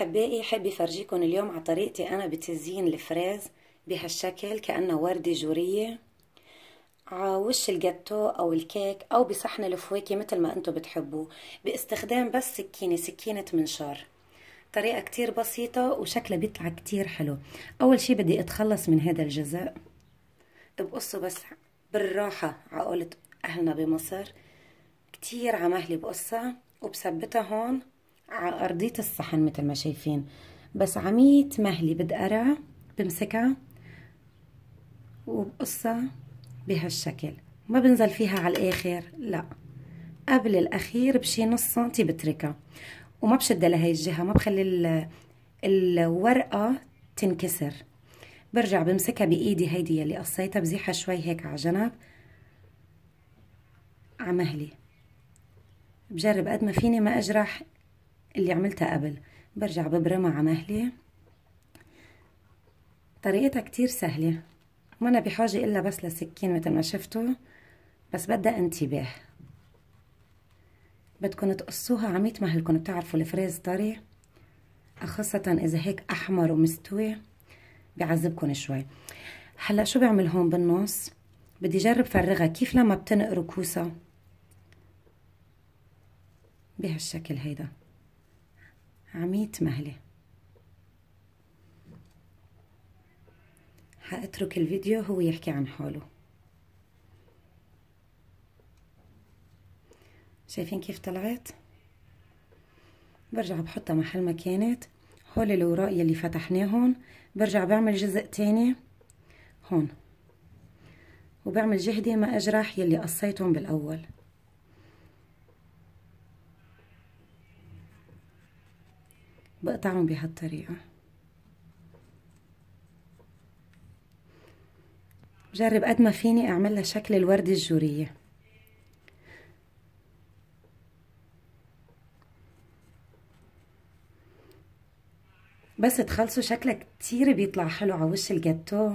احبائي حابه افرجيكم اليوم على طريقتي انا بتزيين الفراز بهالشكل كانه ورده جوريه على وش الجاتو او الكيك او بصحن الفواكه مثل ما انتم بتحبوه باستخدام بس سكينه سكينه منشار طريقه كتير بسيطه وشكلها بيطلع كتير حلو اول شي بدي اتخلص من هذا الجزء بقصه بس بالراحه عقولة اهلنا بمصر كتير عمهلي بقصها وبثبتها هون على أرضية الصحن مثل ما شايفين بس عمية مهلي بدقرع بمسكها وبقصها بهالشكل ما بنزل فيها على الآخر لا قبل الأخير بشي نص سنتي بتركها وما بشدها لهي الجهة ما بخلي الورقة تنكسر برجع بمسكها بإيدي هيدي يلي قصيتها بزيحها شوي هيك على جنب عمهلي بجرب قد ما فيني ما أجرح اللي عملتها قبل برجع ببرمها على مهلي طريقتها كتير سهلة ما أنا بحاجة إلا بس لسكين مثل ما شفتوا بس بدها انتباه بدكم تقصوها عميت مهلكن بتعرفوا الفريز طري خاصة إذا هيك أحمر ومستوي بيعذبكن شوي هلا شو بعمل هون بالنص بدي جرب فرغها كيف لما بتنقروا كوسة بهالشكل هيدا عميد مهله حاترك الفيديو هو يحكي عن حاله شايفين كيف طلعت برجع بحطها محل ما كانت هول الوراق يلي فتحناه هون برجع بعمل جزء تاني هون وبعمل جهدي ما اجرح يلي قصيتهم بالاول بقطعهم بهالطريقة جرب قد ما فيني اعملها شكل الوردة الجورية بس تخلصوا شكلها كتير بيطلع حلو على وش الجاتو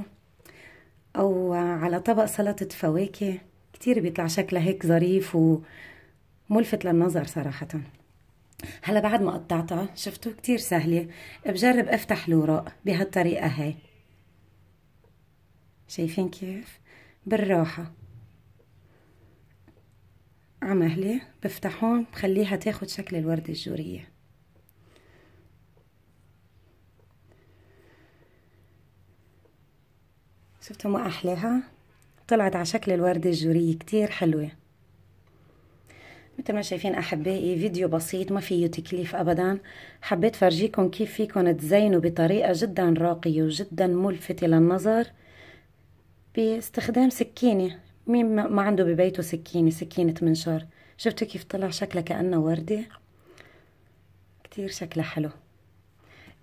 او على طبق سلطة فواكه كتير بيطلع شكلها هيك ظريف وملفت للنظر صراحة هلا بعد ما قطعتها شفتوا كتير سهلة بجرب افتح الورق بهالطريقة هاي شايفين كيف بالراحة عمهلة بفتح هون بخليها تاخد شكل الوردة الجورية شفتوا ما أحلاها طلعت على شكل الوردة الجورية كتير حلوة مثل ما شايفين احبائي فيديو بسيط ما فيه تكليف ابدا حبيت فرجيكم كيف فيكم تزينوا بطريقه جدا راقيه وجدا ملفته للنظر باستخدام سكينه مين ما عنده ببيته سكينه سكينه منشار شفتوا كيف طلع شكلها كانه ورده كتير شكلها حلو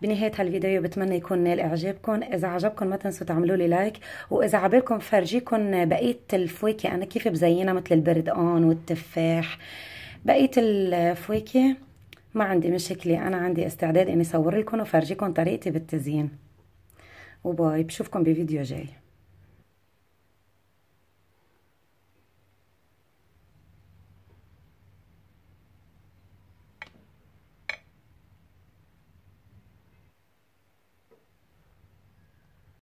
بنهايه هالفيديو بتمنى يكون نال اعجابكم اذا عجبكم ما تنسوا تعملوا لي لايك واذا عبالكم فرجيكم بقيه الفواكه انا كيف بزينها مثل البردقان والتفاح بقيه الفواكه ما عندي مشكله انا عندي استعداد اني صور لكم وفرجيكم طريقتي بالتزيين وباي بشوفكم بفيديو جاي